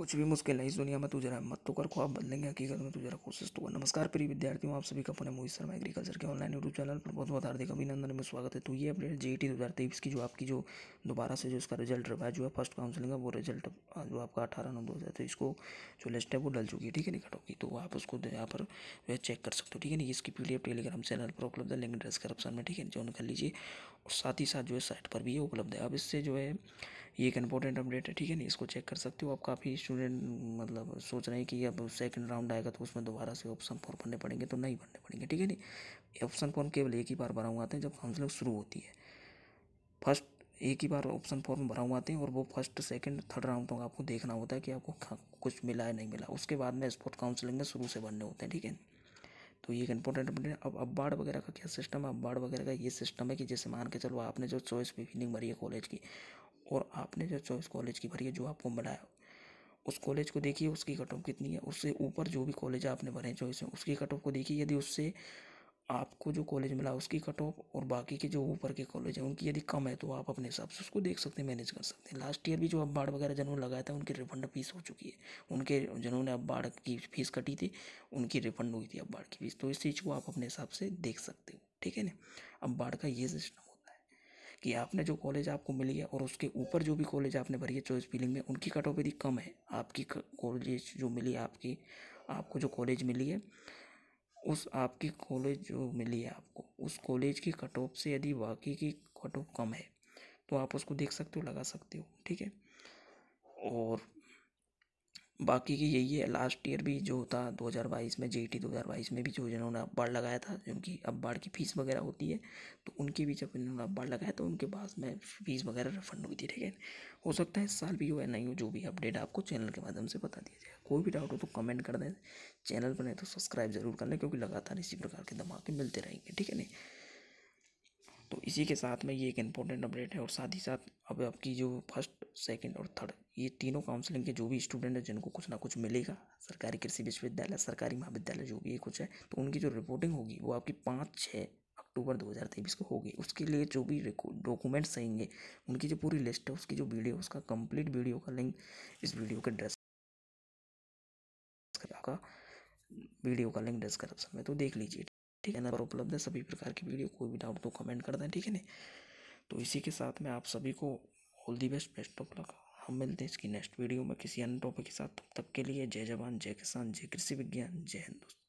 कुछ भी मुश्किल है इस दुनिया में तू जरा मत तो कर ख्वाब बदलेंगे हकीकत में तू जरा कोशिश तो कर नमस्कार प्रिय विद्यार्थियों आप सभी का अपने मोहित शर्मा एग्रीकल्चर के ऑनलाइन यूट्यूब चैनल पर बहुत बहुत हार्दिक अभिनंदन में स्वागत है तो ये अपडेट जे ई e दो हज़ार तेईस की जो आपकी जो दोबारा से जो इसका रिजल्ट रहा जो है फर्स्ट काउंसिलिंग है वो रिजल्ट जो आपका अठारह नौ दो हज़ार तेईस को जो लिस्ट है वो डल चुकी है ठीक है निकट होगी तो आप उसको यहाँ पर जो है चेक कर सकते हो ठीक है ना इसकी पी टेलीग्राम चैनल पर उपलब्ध है लिंक डिस्क्रिप्शन में ठीक है जो कर लीजिए और साथ ही साथ जो है साइट पर भी ये उपलब्ध है अब इससे जो है ये एक इंपॉर्टेंट अपडेट है ठीक है ना इसको चेक कर सकते हो आप काफ़ी स्टूडेंट मतलब सोच रहे हैं कि अब सेकंड राउंड आएगा तो उसमें दोबारा से ऑप्शन फॉर्म भरने पड़ेंगे तो नहीं भरने पड़ेंगे ठीक है नहीं ऑप्शन फॉर्म केवल एक ही बार भरा हुआ आते हैं जब काउंसलिंग शुरू होती है फर्स्ट एक ही बार ऑप्शन फॉर्म भरा हुआ आते हैं और वो फर्स्ट सेकंड थर्ड राउंड तक तो आपको देखना होता है कि आपको कुछ मिला है नहीं मिला उसके बाद में स्पोर्ट काउंसलिंग में शुरू से भरने होते हैं ठीक है तो ये एक इंपॉर्टेंट अपडेट अब बाढ़ वगैरह का क्या सिस्टम है अबार्ड वगैरह का ये सिस्टम है कि जैसे मान के चलो आपने जो चॉइस फीलिंग भरी है कॉलेज की और आपने जो चॉइस कॉलेज की भरी है जो आपको मिला है उस कॉलेज को देखिए उसकी कट ऑफ कितनी है उससे ऊपर जो भी कॉलेज आपने भरे चॉइस में उसकी कट ऑफ को देखिए यदि उससे आपको जो कॉलेज मिला उसकी कट ऑफ और बाकी के जो ऊपर के कॉलेज हैं उनकी यदि कम है तो आप अपने हिसाब से उसको देख सकते हैं मैनेज कर सकते हैं लास्ट ईयर भी जो अब बाढ़ वगैरह जिन्होंने लगाया था उनकी रिफंड फीस हो चुकी है उनके जिन्होंने अब बाढ़ की फीस कटी थी उनकी रिफंड हुई थी अब बाढ़ की फीस तो इस चीज़ को आप अपने हिसाब से देख सकते हो ठीक है ना अब बाढ़ का ये सिस्टम कि आपने जो कॉलेज आपको मिली है और उसके ऊपर जो भी कॉलेज आपने भरी है चॉइस फीलिंग में उनकी कट ऑफ यदि कम है आपकी कॉलेज जो मिली है आपकी आपको जो कॉलेज मिली है उस आपकी कॉलेज जो मिली है आपको उस कॉलेज की कट ऑफ से यदि बाकी की कट ऑफ कम है तो आप उसको देख सकते हो लगा सकते हो ठीक है और बाकी की यही है लास्ट ईयर भी जो था 2022 में जे ई 2022 में भी जो जिन्होंने अखबार लगाया था जिनकी अखबार की फ़ीस वगैरह होती है तो उनकी भी जब इन्होंने अखबार लगाया तो उनके पास में फ़ीस वगैरह रिफंड हुई थी ठीक है हो सकता है इस साल भी हो या नहीं हो जो भी अपडेट आपको चैनल के माध्यम से बता दिया जाए कोई भी डाउट हो तो कमेंट कर दें चैनल पर नहीं तो सब्सक्राइब ज़रूर कर लें क्योंकि लगातार इसी प्रकार के धमाके मिलते रहेंगे ठीक है नहीं तो इसी के साथ में ये एक इम्पोर्टेंट अपडेट है और साथ ही साथ अब आपकी जो फर्स्ट सेकंड और थर्ड ये तीनों काउंसलिंग के जो भी स्टूडेंट हैं जिनको कुछ ना कुछ मिलेगा सरकारी कृषि विश्वविद्यालय सरकारी महाविद्यालय जो भी ये कुछ है तो उनकी जो रिपोर्टिंग होगी वो आपकी पाँच छः अक्टूबर दो को होगी उसके लिए जो भी डॉक्यूमेंट्स रहेंगे उनकी जो पूरी लिस्ट है उसकी जो वीडियो उसका कम्प्लीट वीडियो का लिंक इस वीडियो के ड्रेस आपका वीडियो का लिंक डिस्क्रिप्शन में तो देख लीजिए ठीक है ना पर उपलब्ध है सभी प्रकार की वीडियो कोई भी डाउट हो तो कमेंट कर दें ठीक है ना तो इसी के साथ मैं आप सभी को all the best best of luck हम मिलते हैं इसकी नेक्स्ट वीडियो में किसी अन्य टॉपिक के साथ तब तक के लिए जय जवान जय किसान जय कृषि विज्ञान जय हिंदुस्तान